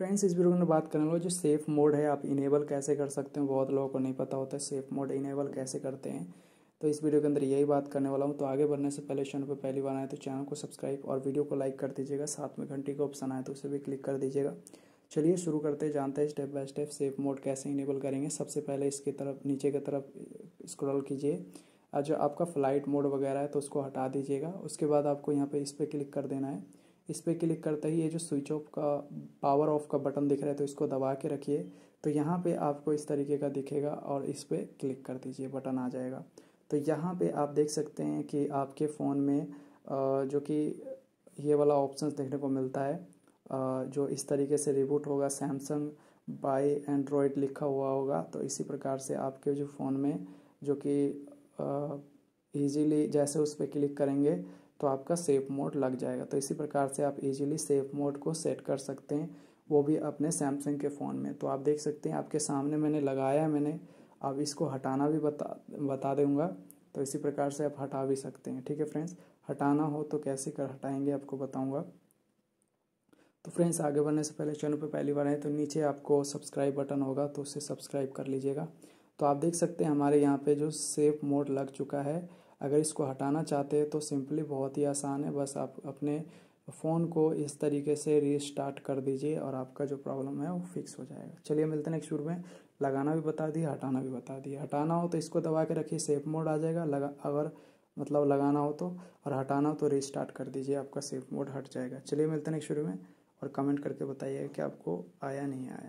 friends इस video में बात करने वाला जो सेफ मोड है आप इनेबल कैसे कर सकते हैं बहुत लोगों को नहीं पता होता है सेफ मोड इनेबल कैसे करते हैं तो इस वीडियो के अंदर यही बात करने वाला हूँ तो आगे बढ़ने से पहले चैनल पर पहली बार आए तो चैनल को सब्सक्राइब और वीडियो को लाइक कर दीजिएगा साथ में घंटी का ऑप्शन आए तो उसे भी क्लिक कर दीजिएगा चलिए शुरू करते हैं जानते हैं step by step safe mode कैसे इनेबल करेंगे सबसे पहले इसकी तरफ नीचे की तरफ स्क्रॉल कीजिए और जो आपका फ्लाइट मोड वगैरह है तो उसको हटा दीजिएगा उसके बाद आपको यहाँ पर इस पर क्लिक कर देना है इस पर क्लिक करते ही ये जो स्विच ऑफ का पावर ऑफ का बटन दिख रहा है तो इसको दबा के रखिए तो यहाँ पे आपको इस तरीके का दिखेगा और इस पर क्लिक कर दीजिए बटन आ जाएगा तो यहाँ पे आप देख सकते हैं कि आपके फ़ोन में जो कि ये वाला ऑप्शन देखने को मिलता है जो इस तरीके से रिबूट होगा सैमसंग बाई एंड्रॉयड लिखा हुआ होगा तो इसी प्रकार से आपके जो फ़ोन में जो कि ईजीली जैसे उस पर क्लिक करेंगे तो आपका सेफ मोड लग जाएगा तो इसी प्रकार से आप इजीली सेफ मोड को सेट कर सकते हैं वो भी अपने सैमसंग के फ़ोन में तो आप देख सकते हैं आपके सामने मैंने लगाया है मैंने अब इसको हटाना भी बता बता दूँगा तो इसी प्रकार से आप हटा भी सकते हैं ठीक है फ्रेंड्स हटाना हो तो कैसे कर हटाएंगे आपको बताऊँगा तो फ्रेंड्स आगे बढ़ने से पहले चैनल पर पहली बार आए तो नीचे आपको सब्सक्राइब बटन होगा तो उसे सब्सक्राइब कर लीजिएगा तो आप देख सकते हैं हमारे यहाँ पे जो सेफ मोड लग चुका है अगर इसको हटाना चाहते हैं तो सिंपली बहुत ही आसान है बस आप अपने फ़ोन को इस तरीके से रीस्टार्ट कर दीजिए और आपका जो प्रॉब्लम है वो फिक्स हो जाएगा चलिए मिलते हैं नेक्स्ट वीडियो में लगाना भी बता दिए हटाना भी बता दिए हटाना हो तो इसको दबा के रखिए सेफ मोड आ जाएगा लगा अगर मतलब लगाना हो तो और हटाना हो तो रीस्टार्ट कर दीजिए आपका सेफ मोड हट जाएगा चलिए मिलते हैं नेक्स्ट वीडियो में और कमेंट करके बताइए कि आपको आया नहीं आया